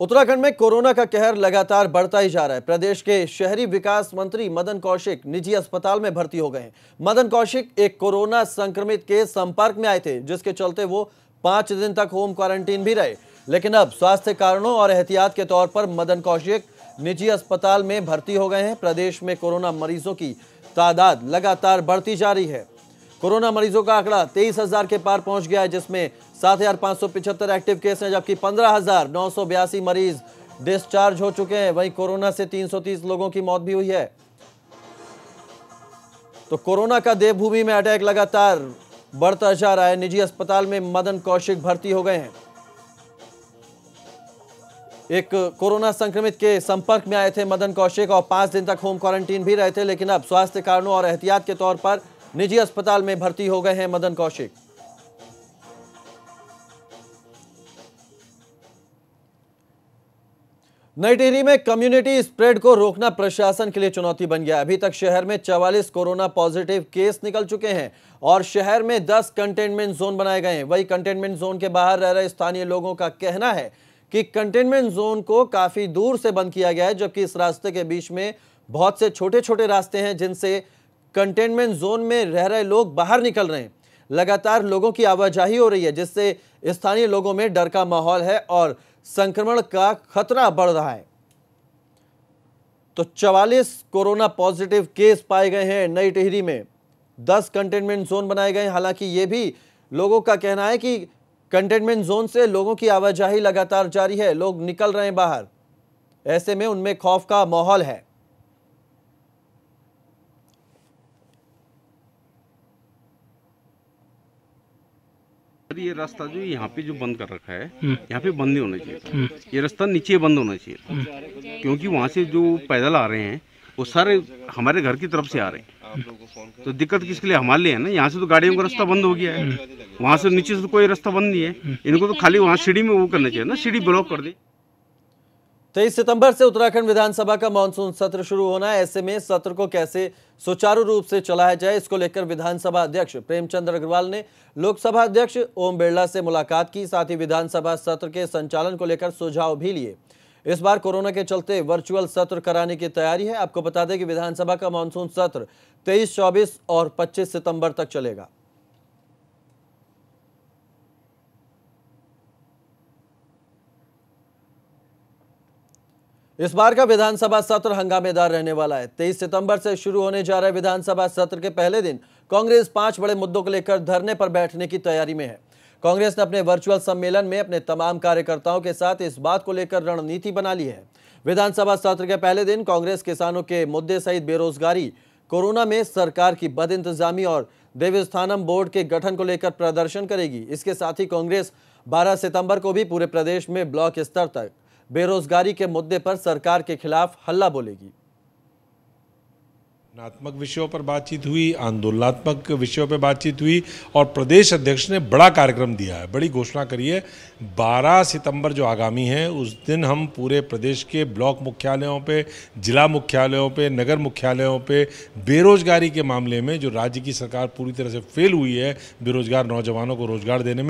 उत्तराखंड में कोरोना का कहर लगातार बढ़ता ही जा रहा है प्रदेश के शहरी विकास मंत्री मदन कौशिक निजी अस्पताल में भर्ती हो गए हैं मदन कौशिक एक कोरोना संक्रमित के संपर्क में आए थे जिसके चलते वो पांच दिन तक होम क्वारंटीन भी रहे लेकिन अब स्वास्थ्य कारणों और एहतियात के तौर पर मदन कौशिक निजी अस्पताल में भर्ती हो गए हैं प्रदेश में कोरोना मरीजों की तादाद लगातार बढ़ती जा रही है कोरोना मरीजों का आंकड़ा तेईस हजार के पार पहुंच गया है जिसमें सात हजार पांच सौ पिछहत्तर एक्टिव केस हैं जबकि पंद्रह हजार नौ सौ बयासी मरीज डिस्चार्ज हो चुके हैं वहीं कोरोना से तीन सौ तीस लोगों की मौत भी हुई है तो कोरोना का देवभूमि में अटैक लगातार बढ़ता जा रहा है निजी अस्पताल में मदन कौशिक भर्ती हो गए हैं एक कोरोना संक्रमित के संपर्क में आए थे मदन कौशिक और पांच दिन तक होम क्वारंटीन भी रहे थे लेकिन अब स्वास्थ्य कारणों और एहतियात के तौर पर निजी अस्पताल में भर्ती हो गए हैं मदन कौशिक नई टिहरी में कम्युनिटी स्प्रेड को रोकना प्रशासन के लिए चुनौती बन गया अभी तक शहर में 44 कोरोना पॉजिटिव केस निकल चुके हैं और शहर में 10 कंटेनमेंट जोन बनाए गए हैं वही कंटेनमेंट जोन के बाहर रह रहे स्थानीय लोगों का कहना है कि कंटेनमेंट जोन को काफ़ी दूर से बंद किया गया है जबकि इस रास्ते के बीच में बहुत से छोटे छोटे रास्ते हैं जिनसे कंटेनमेंट जोन में रह रहे लोग बाहर निकल रहे हैं लगातार लोगों की आवाजाही हो रही है जिससे स्थानीय लोगों में डर का माहौल है और संक्रमण का खतरा बढ़ रहा है तो 44 कोरोना पॉजिटिव केस पाए गए हैं नई टिहरी में 10 कंटेनमेंट जोन बनाए गए हैं हालांकि ये भी लोगों का कहना है कि कंटेनमेंट जोन से लोगों की आवाजाही लगातार जारी है लोग निकल रहे हैं बाहर ऐसे में उनमें खौफ का माहौल है ये रास्ता जो यहाँ पे जो बंद कर रखा है हम्म। यहाँ पे बंद नहीं होना चाहिए हम्म। ये रास्ता नीचे बंद होना चाहिए हम्म। क्योंकि वहाँ से जो पैदल आ रहे हैं वो सारे हमारे घर की तरफ से आ रहे हैं तो दिक्कत किसके लिए हमारे लिए है ना यहाँ से तो गाड़ियों का रास्ता बंद हो गया है वहाँ से नीचे से तो कोई रास्ता बंद नहीं है इनको तो खाली वहाँ सीढ़ी में वो करना चाहिए ना सीढ़ी ब्लॉक कर दी तेईस सितंबर से उत्तराखंड विधानसभा का मानसून सत्र शुरू होना है ऐसे में सत्र को कैसे सुचारू रूप से चलाया जाए इसको लेकर विधानसभा अध्यक्ष प्रेमचंद अग्रवाल ने लोकसभा अध्यक्ष ओम बिरला से मुलाकात की साथ ही विधानसभा सत्र के संचालन को लेकर सुझाव भी लिए इस बार कोरोना के चलते वर्चुअल सत्र कराने की तैयारी है आपको बता दें कि विधानसभा का मानसून सत्र तेईस चौबीस और पच्चीस सितम्बर तक चलेगा इस बार का विधानसभा सत्र हंगामेदार रहने वाला है तेईस सितंबर से शुरू होने जा रहे विधानसभा सत्र के पहले दिन कांग्रेस पांच बड़े मुद्दों को लेकर धरने पर बैठने की तैयारी में है कांग्रेस ने अपने वर्चुअल सम्मेलन में अपने तमाम कार्यकर्ताओं के साथ इस बात को लेकर रणनीति बना ली है विधानसभा सत्र के पहले दिन कांग्रेस किसानों के मुद्दे सहित बेरोजगारी कोरोना में सरकार की बद इंतजामी और देवस्थानम बोर्ड के गठन को लेकर प्रदर्शन करेगी इसके साथ ही कांग्रेस 12 सितंबर को भी पूरे प्रदेश में ब्लॉक स्तर तक बेरोजगारी के मुद्दे पर सरकार के खिलाफ हल्ला बोलेगी भावनात्मक विषयों पर बातचीत हुई आंदोलनात्मक विषयों पर बातचीत हुई और प्रदेश अध्यक्ष ने बड़ा कार्यक्रम दिया है बड़ी घोषणा करी है 12 सितंबर जो आगामी है उस दिन हम पूरे प्रदेश के ब्लॉक मुख्यालयों पे जिला मुख्यालयों पे नगर मुख्यालयों पे बेरोजगारी के मामले में जो राज्य की सरकार पूरी तरह से फेल हुई है बेरोजगार नौजवानों को रोजगार देने में